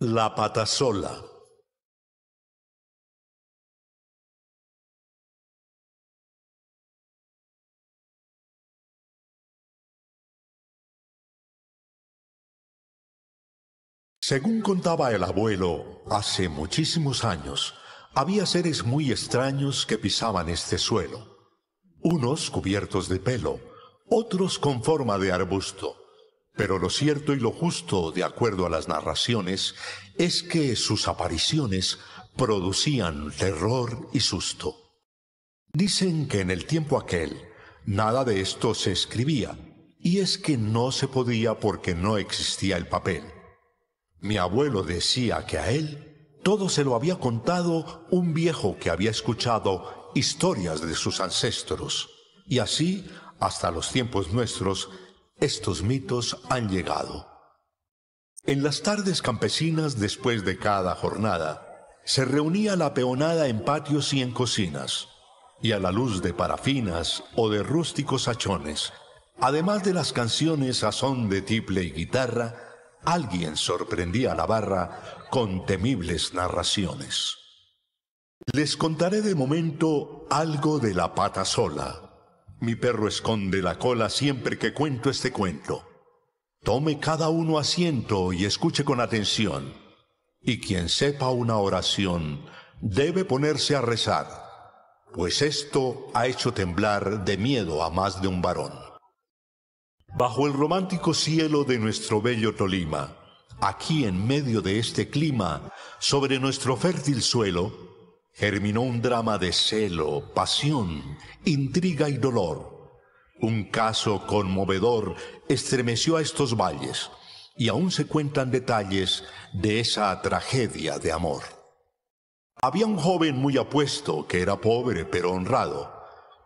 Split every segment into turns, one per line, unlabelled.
La patasola. Según contaba el abuelo, hace muchísimos años había seres muy extraños que pisaban este suelo, unos cubiertos de pelo, otros con forma de arbusto pero lo cierto y lo justo, de acuerdo a las narraciones, es que sus apariciones producían terror y susto. Dicen que en el tiempo aquel nada de esto se escribía, y es que no se podía porque no existía el papel. Mi abuelo decía que a él todo se lo había contado un viejo que había escuchado historias de sus ancestros, y así hasta los tiempos nuestros estos mitos han llegado. En las tardes campesinas después de cada jornada, se reunía la peonada en patios y en cocinas, y a la luz de parafinas o de rústicos hachones, además de las canciones a son de tiple y guitarra, alguien sorprendía a la barra con temibles narraciones. Les contaré de momento algo de la pata sola, mi perro esconde la cola siempre que cuento este cuento. Tome cada uno asiento y escuche con atención. Y quien sepa una oración debe ponerse a rezar, pues esto ha hecho temblar de miedo a más de un varón. Bajo el romántico cielo de nuestro bello Tolima, aquí en medio de este clima, sobre nuestro fértil suelo, germinó un drama de celo, pasión, intriga y dolor. Un caso conmovedor estremeció a estos valles y aún se cuentan detalles de esa tragedia de amor. Había un joven muy apuesto que era pobre pero honrado,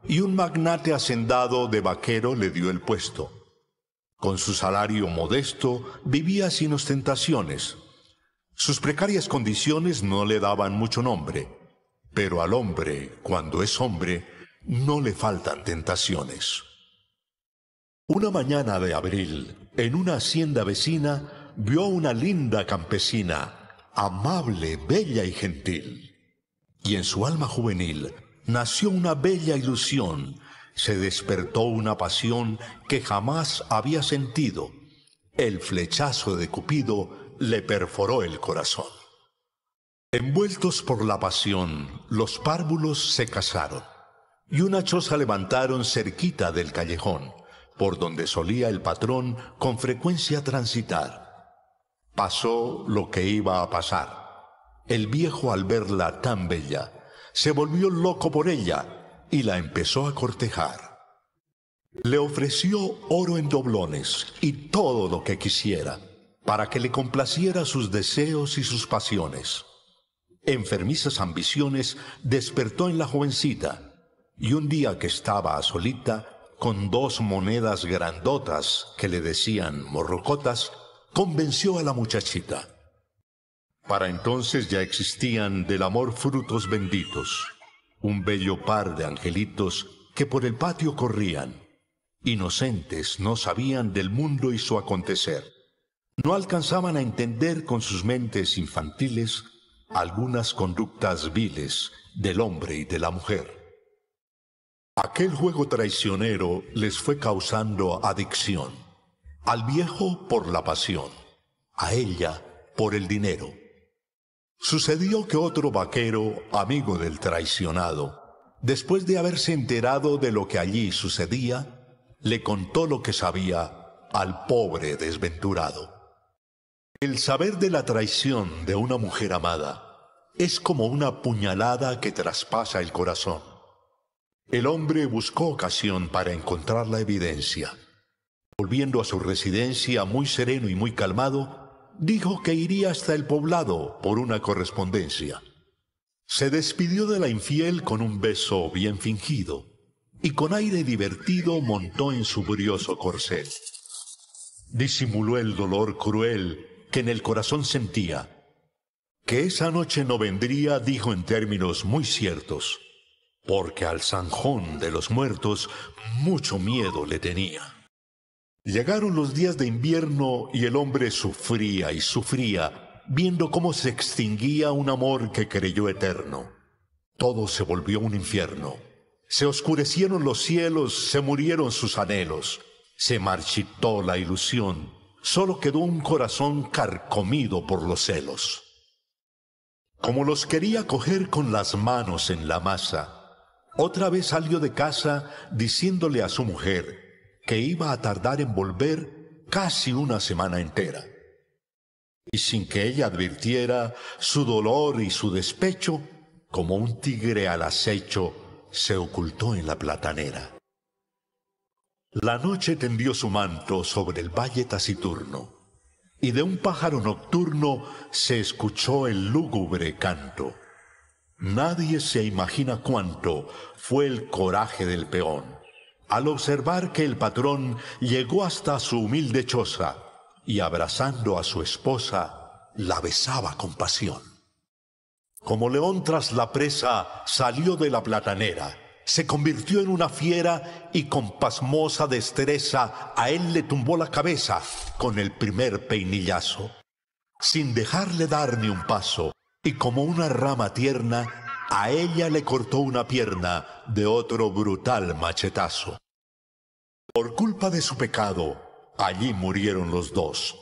y un magnate hacendado de vaquero le dio el puesto. Con su salario modesto vivía sin ostentaciones. Sus precarias condiciones no le daban mucho nombre pero al hombre, cuando es hombre, no le faltan tentaciones. Una mañana de abril, en una hacienda vecina, vio una linda campesina, amable, bella y gentil. Y en su alma juvenil nació una bella ilusión, se despertó una pasión que jamás había sentido. El flechazo de Cupido le perforó el corazón. Envueltos por la pasión, los párvulos se casaron y una choza levantaron cerquita del callejón, por donde solía el patrón con frecuencia transitar. Pasó lo que iba a pasar. El viejo al verla tan bella, se volvió loco por ella y la empezó a cortejar. Le ofreció oro en doblones y todo lo que quisiera, para que le complaciera sus deseos y sus pasiones enfermizas ambiciones despertó en la jovencita y un día que estaba a solita, con dos monedas grandotas que le decían morrocotas, convenció a la muchachita. Para entonces ya existían del amor frutos benditos, un bello par de angelitos que por el patio corrían. Inocentes no sabían del mundo y su acontecer. No alcanzaban a entender con sus mentes infantiles algunas conductas viles del hombre y de la mujer. Aquel juego traicionero les fue causando adicción, al viejo por la pasión, a ella por el dinero. Sucedió que otro vaquero, amigo del traicionado, después de haberse enterado de lo que allí sucedía, le contó lo que sabía al pobre desventurado. El saber de la traición de una mujer amada es como una puñalada que traspasa el corazón. El hombre buscó ocasión para encontrar la evidencia. Volviendo a su residencia muy sereno y muy calmado, dijo que iría hasta el poblado por una correspondencia. Se despidió de la infiel con un beso bien fingido y con aire divertido montó en su brioso corcel. Disimuló el dolor cruel que en el corazón sentía. Que esa noche no vendría, dijo en términos muy ciertos, porque al zanjón de los muertos mucho miedo le tenía. Llegaron los días de invierno y el hombre sufría y sufría, viendo cómo se extinguía un amor que creyó eterno. Todo se volvió un infierno. Se oscurecieron los cielos, se murieron sus anhelos, se marchitó la ilusión, solo quedó un corazón carcomido por los celos. Como los quería coger con las manos en la masa, otra vez salió de casa diciéndole a su mujer que iba a tardar en volver casi una semana entera. Y sin que ella advirtiera su dolor y su despecho, como un tigre al acecho, se ocultó en la platanera. La noche tendió su manto sobre el valle taciturno, y de un pájaro nocturno se escuchó el lúgubre canto. Nadie se imagina cuánto fue el coraje del peón al observar que el patrón llegó hasta su humilde choza y abrazando a su esposa, la besaba con pasión. Como león tras la presa, salió de la platanera se convirtió en una fiera y con pasmosa destreza a él le tumbó la cabeza con el primer peinillazo. Sin dejarle dar ni un paso, y como una rama tierna, a ella le cortó una pierna de otro brutal machetazo. Por culpa de su pecado, allí murieron los dos,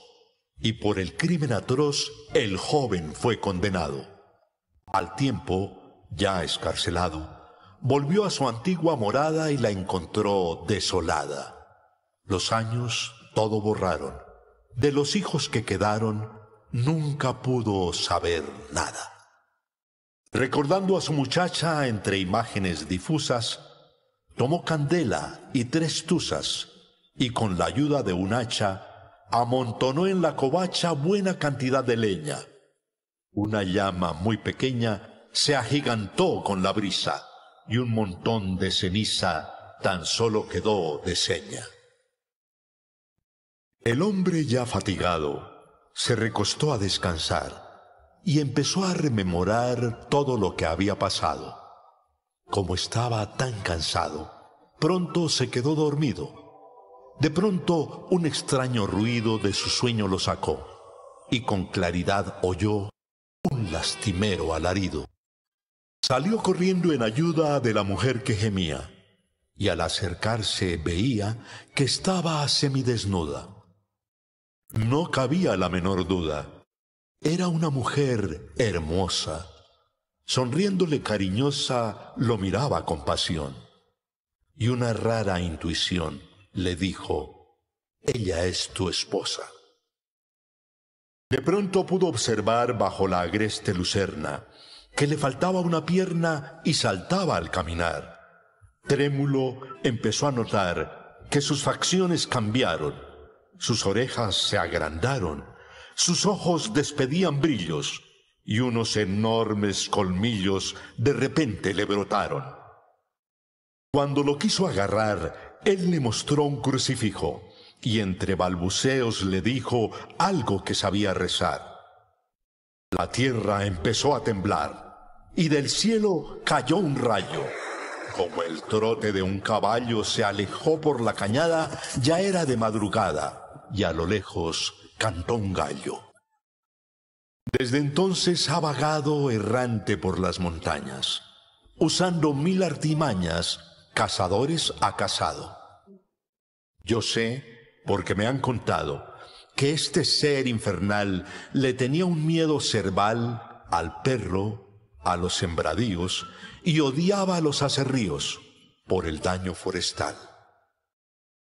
y por el crimen atroz el joven fue condenado. Al tiempo, ya escarcelado, volvió a su antigua morada y la encontró desolada. Los años todo borraron. De los hijos que quedaron, nunca pudo saber nada. Recordando a su muchacha entre imágenes difusas, tomó candela y tres tuzas, y con la ayuda de un hacha, amontonó en la covacha buena cantidad de leña. Una llama muy pequeña se agigantó con la brisa y un montón de ceniza tan solo quedó de seña. El hombre ya fatigado se recostó a descansar y empezó a rememorar todo lo que había pasado. Como estaba tan cansado, pronto se quedó dormido. De pronto un extraño ruido de su sueño lo sacó y con claridad oyó un lastimero alarido. Salió corriendo en ayuda de la mujer que gemía, y al acercarse veía que estaba semidesnuda. No cabía la menor duda. Era una mujer hermosa. Sonriéndole cariñosa, lo miraba con pasión. Y una rara intuición le dijo, ella es tu esposa. De pronto pudo observar bajo la agreste lucerna que le faltaba una pierna y saltaba al caminar. Trémulo empezó a notar que sus facciones cambiaron, sus orejas se agrandaron, sus ojos despedían brillos y unos enormes colmillos de repente le brotaron. Cuando lo quiso agarrar, él le mostró un crucifijo y entre balbuceos le dijo algo que sabía rezar. La tierra empezó a temblar y del cielo cayó un rayo. Como el trote de un caballo se alejó por la cañada, ya era de madrugada y a lo lejos cantó un gallo. Desde entonces ha vagado errante por las montañas, usando mil artimañas, cazadores ha cazado. Yo sé, porque me han contado, que este ser infernal le tenía un miedo cerval al perro, a los sembradíos y odiaba a los acerríos por el daño forestal.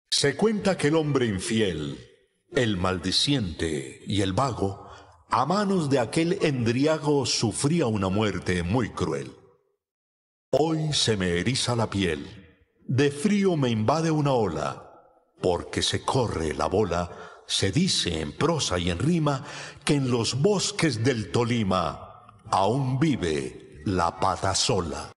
Se cuenta que el hombre infiel, el maldiciente y el vago, a manos de aquel endriago sufría una muerte muy cruel. Hoy se me eriza la piel, de frío me invade una ola, porque se corre la bola se dice en prosa y en rima que en los bosques del Tolima aún vive la pata sola.